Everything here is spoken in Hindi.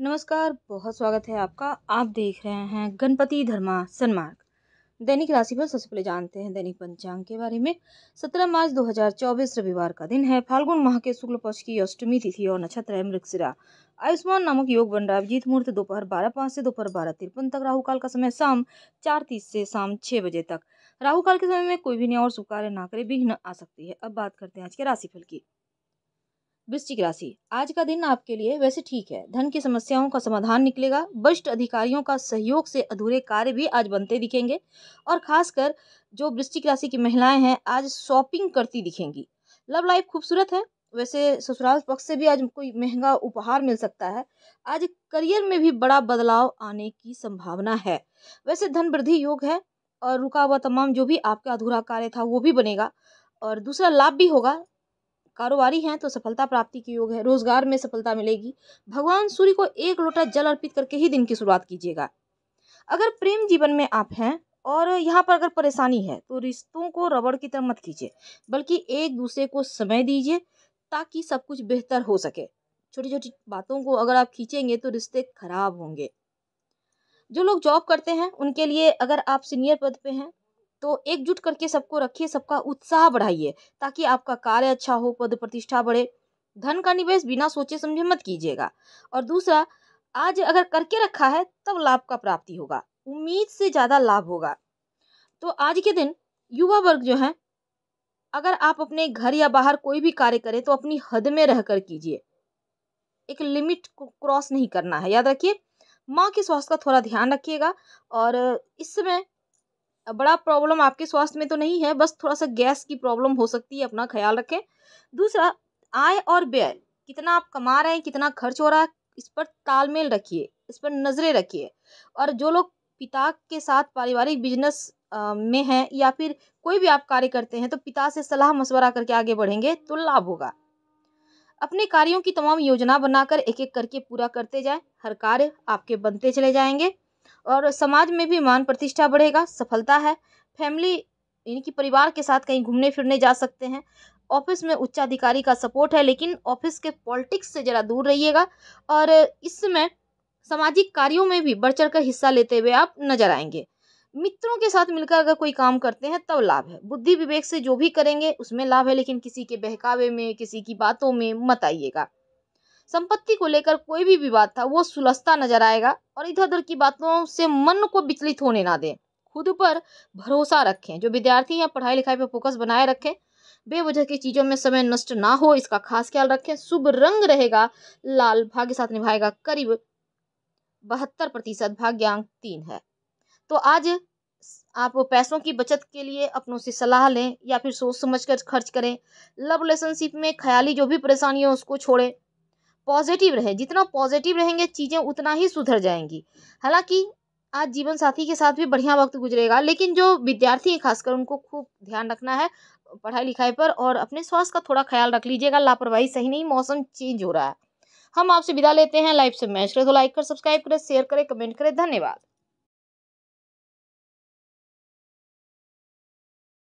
नमस्कार बहुत स्वागत है आपका आप देख रहे हैं गणपति धर्मा सन्मार्ग दैनिक राशि पर सबसे पहले जानते हैं दैनिक पंचांग के बारे में 17 मार्च 2024 रविवार का दिन है फाल्गुन माह के शुक्ल पक्ष की अष्टमी तिथि और नक्षत्र है मृगशिरा आयुष्मान नामक योग बन रहा है अभिजीत मुहूर्त दोपहर बारह पाँच से दोपहर बारह तिरपन तक राहु काल का समय शाम चार तीस से शाम छः बजे तक राहुकाल के समय में कोई भी नया और शुभ कार्य ना करे न आ सकती है अब बात करते हैं आज के राशिफल की वृश्चिक राशि आज का दिन आपके लिए वैसे ठीक है धन की समस्याओं का समाधान निकलेगा वरिष्ठ अधिकारियों का सहयोग से अधूरे कार्य भी आज बनते दिखेंगे और खासकर जो वृश्चिक राशि की महिलाएं हैं आज शॉपिंग करती दिखेंगी लव लाइफ खूबसूरत है वैसे ससुराल पक्ष से भी आज कोई महंगा उपहार मिल सकता है आज करियर में भी बड़ा बदलाव आने की संभावना है वैसे धन वृद्धि योग है और रुका हुआ तमाम जो भी आपका अधूरा कार्य था वो भी बनेगा और दूसरा लाभ भी होगा कारोबारी हैं तो सफलता प्राप्ति के योग है रोजगार में सफलता मिलेगी भगवान सूर्य को एक लोटा जल अर्पित करके ही दिन की शुरुआत कीजिएगा अगर प्रेम जीवन में आप हैं और यहाँ पर अगर परेशानी है तो रिश्तों को रबड़ की तरह मत कीजिए बल्कि एक दूसरे को समय दीजिए ताकि सब कुछ बेहतर हो सके छोटी छोटी बातों को अगर आप खींचेंगे तो रिश्ते खराब होंगे जो लोग जॉब करते हैं उनके लिए अगर आप सीनियर पद पे हैं तो एकजुट करके सबको रखिए सबका उत्साह बढ़ाइए ताकि आपका कार्य अच्छा हो पद प्रतिष्ठा बढ़े धन का निवेश बिना सोचे समझे मत कीजिएगा और दूसरा आज अगर करके रखा है तब लाभ का प्राप्ति होगा उम्मीद से ज़्यादा लाभ होगा तो आज के दिन युवा वर्ग जो है अगर आप अपने घर या बाहर कोई भी कार्य करें तो अपनी हद में रह कर कीजिए एक लिमिट को क्रॉस नहीं करना है याद रखिए माँ के स्वास्थ्य का थोड़ा ध्यान रखिएगा और इस समय बड़ा प्रॉब्लम आपके स्वास्थ्य में तो नहीं है बस थोड़ा सा गैस की प्रॉब्लम हो सकती है अपना ख्याल रखें दूसरा आय और व्यय कितना आप कमा रहे हैं कितना खर्च हो रहा है इस पर तालमेल रखिए इस पर नज़रें रखिए और जो लोग पिता के साथ पारिवारिक बिजनेस में हैं या फिर कोई भी आप कार्य करते हैं तो पिता से सलाह मशवरा करके आगे बढ़ेंगे तो लाभ होगा अपने कार्यों की तमाम योजना बनाकर एक एक करके पूरा करते जाएं हर कार्य आपके बनते चले जाएंगे और समाज में भी मान प्रतिष्ठा बढ़ेगा सफलता है फैमिली यानी कि परिवार के साथ कहीं घूमने फिरने जा सकते हैं ऑफिस में उच्चाधिकारी का सपोर्ट है लेकिन ऑफिस के पॉलिटिक्स से ज़रा दूर रहिएगा और इसमें सामाजिक कार्यों में भी बढ़ चढ़ कर हिस्सा लेते हुए आप नजर आएंगे मित्रों के साथ मिलकर अगर कोई काम करते हैं तब लाभ है बुद्धि विवेक से जो भी करेंगे उसमें लाभ है लेकिन किसी के बहकावे में किसी की बातों में मत आइएगा संपत्ति को लेकर कोई भी विवाद था वो सुलझता नजर आएगा और इधर उधर की बातों से मन को विचलित होने ना दें खुद पर भरोसा रखें जो विद्यार्थी हैं पढ़ाई लिखाई पर फोकस बनाए रखें बेवजह की चीज़ों में समय नष्ट ना हो इसका खास ख्याल रखें शुभ रंग रहेगा लाल भाग्य साथ निभाएगा करीब बहत्तर प्रतिशत भाग्यांक तीन है तो आज आप पैसों की बचत के लिए अपनों से सलाह लें या फिर सोच समझ कर खर्च करें लव रिलेशनशिप में ख्याली जो भी परेशानी हो उसको छोड़ें पॉजिटिव रहे जितना पॉजिटिव रहेंगे चीज़ें उतना ही सुधर जाएंगी हालांकि आज जीवन साथी के साथ भी बढ़िया वक्त गुजरेगा लेकिन जो विद्यार्थी हैं खासकर उनको खूब ध्यान रखना है पढ़ाई लिखाई पर और अपने स्वास्थ्य का थोड़ा ख्याल रख लीजिएगा लापरवाही सही नहीं मौसम चेंज हो रहा है हम आपसे विदा लेते हैं लाइफ से मैच करें तो लाइक कर सब्सक्राइब करें शेयर करें कमेंट करें धन्यवाद